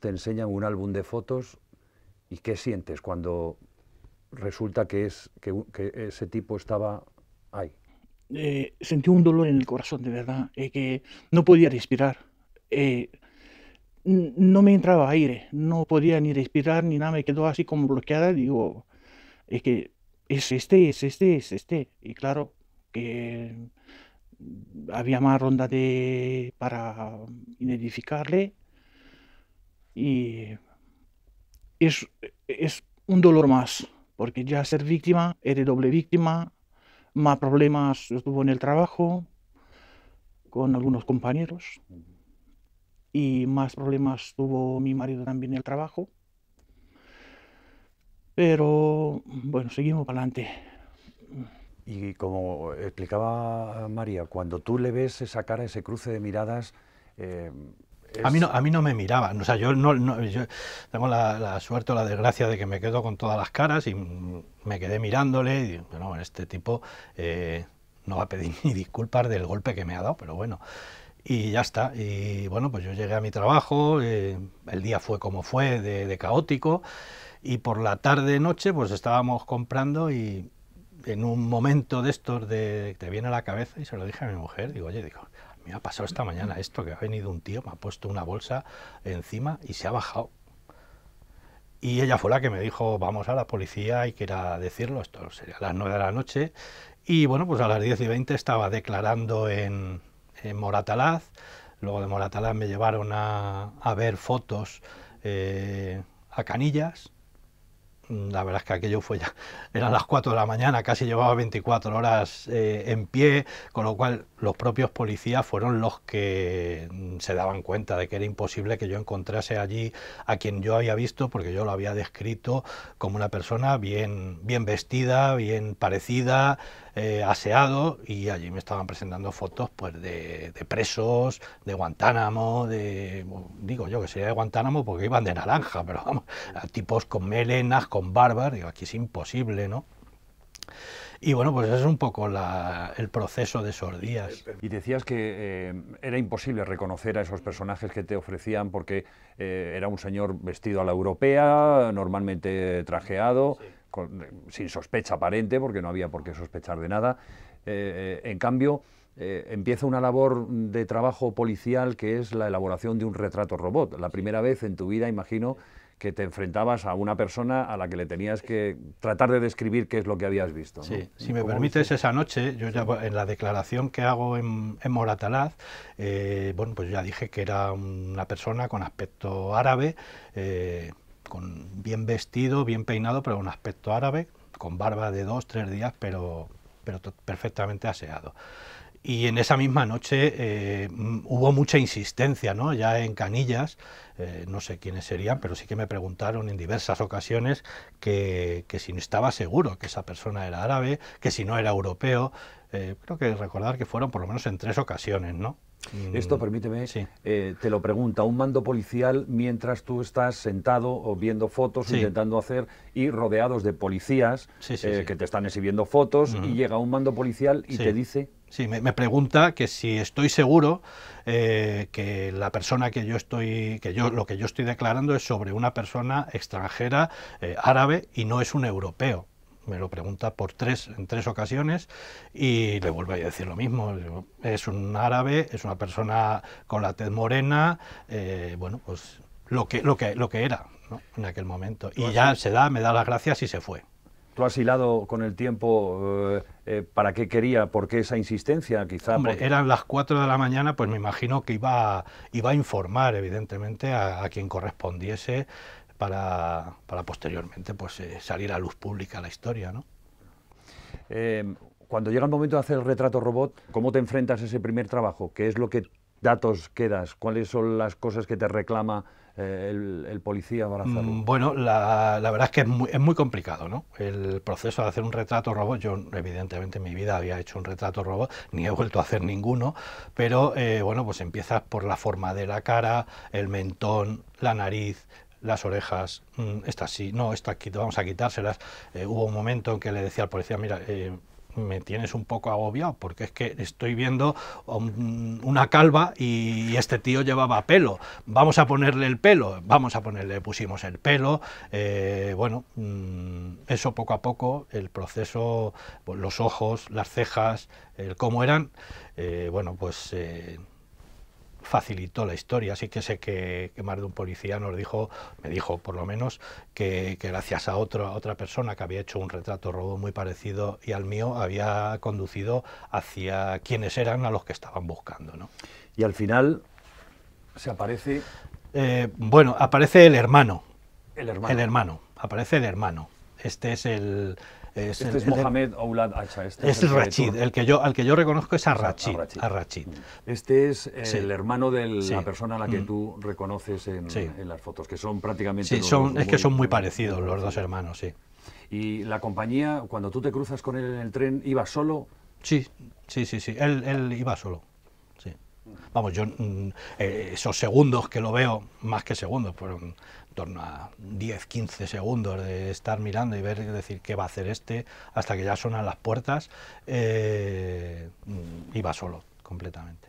te enseñan un álbum de fotos y qué sientes cuando resulta que, es, que, ese tipo estaba ahí. Eh, sentí un dolor en el corazón, de verdad, es eh, que no podía respirar. Eh, no me entraba aire, no podía ni respirar ni nada, me quedó así como bloqueada. Digo, es que es este, es este, es este. Y claro, que había más ronda para identificarle y es, un dolor más, porque ya ser víctima, eres doble víctima, más problemas tuvo en el trabajo, con algunos compañeros, y más problemas tuvo mi marido también en el trabajo. Pero bueno, seguimos para adelante. Y como explicaba María, cuando tú le ves esa cara, ese cruce de miradas, eh, a, mí no, me miraba. o sea, yo tengo la, suerte o la desgracia de que me quedo con todas las caras y me quedé mirándole y bueno, este tipo eh, no va a pedir ni disculpas del golpe que me ha dado, pero bueno y ya está. Y bueno, pues yo llegué a mi trabajo, eh, el día fue como fue, de, caótico, y por la tarde noche pues estábamos comprando y en un momento de estos de, te viene a la cabeza y se lo dije a mi mujer, digo, oye, digo, me ha pasado esta mañana esto, que ha venido un tío, me ha puesto una bolsa encima y se ha bajado. Y ella fue la que me dijo, vamos a la policía y que era decirlo, esto sería a las 9 de la noche. Y bueno, pues a las 10 y 20 estaba declarando en, Moratalaz. Luego de Moratalaz me llevaron a, ver fotos eh, a Canillas, Mm, la verdad es que aquello fue ya, eran las 4 de la mañana, casi llevaba 24 horas eh, en pie, con lo cual los propios policías fueron los que mm, se daban cuenta de que era imposible que yo encontrase allí a quien yo había visto, porque yo lo había descrito como una persona bien, bien vestida, bien parecida, eh, aseado y allí me estaban presentando fotos pues de, presos, de Guantánamo, de, digo yo que sería de Guantánamo porque iban de naranja, pero vamos, tipos con melenas, con barbas, digo, aquí es imposible, ¿no? Y bueno, pues es un poco el proceso de esos días. Y decías que eh, era imposible reconocer a esos personajes que te ofrecían porque eh, era un señor vestido a la europea, normalmente trajeado, sin sospecha aparente, porque no había por qué sospechar de nada. Eh, eh, en cambio, eh, empieza una labor de trabajo policial que es la elaboración de un retrato robot. La primera vez en tu vida, imagino, que te enfrentabas a una persona a la que le tenías que tratar de describir qué es lo que habías visto. Sí, si me permites, esa noche, yo ya en la declaración que hago en, Moratalaz, bueno, pues ya dije que era una persona con aspecto árabe con bien vestido, bien peinado, pero un aspecto árabe, con barba de dos, tres días, pero, perfectamente aseado. Y en esa misma noche eh, hubo mucha insistencia, ¿no? ya en Canillas, eh, no sé quiénes serían, pero sí que me preguntaron en diversas ocasiones que, si no estaba seguro que esa persona era árabe, que si no era europeo. Eh, creo que recordar que fueron por lo menos en tres ocasiones, ¿no? Mm, Esto, permíteme, eh, te lo pregunta un mando policial mientras tú estás sentado o viendo fotos, intentando hacer, y rodeados de policías eh, que te están exhibiendo fotos, y llega un mando policial y te dice... Sí, me, pregunta que si estoy seguro eh, que la persona que yo estoy, que yo lo que yo estoy declarando es sobre una persona extranjera árabe y no es un europeo me lo pregunta por tres, en tres ocasiones y le vuelvo a decir lo mismo. Es un árabe, es una persona con la tez morena, eh, bueno, pues lo que, lo que, lo que era en aquel momento. Y ya se da, me da las gracias y se fue. ¿Tú has hilado con el tiempo eh, eh, para qué quería? ¿Por qué esa insistencia? Quizá eran las 4 de la mañana, pues me imagino que iba, iba a informar, evidentemente, a quien correspondiese para, posteriormente pues, eh, salir a luz pública la historia. ¿no? Eh, cuando llega el momento de hacer el retrato robot, ¿cómo te enfrentas a ese primer trabajo? ¿Qué es lo que datos quedas? ¿Cuáles son las cosas que te reclama eh, el, policía para mm, hacerlo? Bueno, la, verdad es que es muy, complicado, ¿no? El proceso de hacer un retrato robot, yo evidentemente en mi vida había hecho un retrato robot, ni he vuelto a hacer ninguno, pero bueno, pues empiezas por la forma de la cara, el mentón, la nariz, las orejas, mm, estas sí, no, estas aquí, vamos a quitárselas. Eh, hubo un momento en que le decía al policía, mira, eh, me tienes un poco agobiado porque es que estoy viendo una calva y este tío llevaba pelo. Vamos a ponerle el pelo, vamos a ponerle, pusimos el pelo. Eh, bueno, mm, eso poco a poco, el proceso, pues, los ojos, las cejas, el cómo eran, bueno, pues facilitó la historia, así que sé que, más de un policía nos dijo, me dijo por lo menos, que, gracias a otra persona que había hecho un retrato robo muy parecido y al mío, había conducido hacia quienes eran a los que estaban buscando. ¿no? Y al final se aparece... Eh, bueno, aparece el hermano. El hermano. El hermano, aparece el hermano. Este es el, este, este es Mohamed Oulad Acha. Este es, el, Rachid, el que yo, al que yo reconozco es a Rachid. Este es el hermano de la persona a la que mm. tú reconoces en, las fotos, que son prácticamente... Sí, son, es que son muy parecidos los dos hermanos, sí. Y la compañía, cuando tú te cruzas con él en el tren, ¿iba solo? Sí, sí, sí, sí, él, iba solo. Vamos, yo mm, eh, esos segundos que lo veo, más que segundos, fueron torno a 10, 15 segundos de estar mirando y ver, decir, qué va a hacer este, hasta que ya sonan las puertas, eh, y va solo, completamente.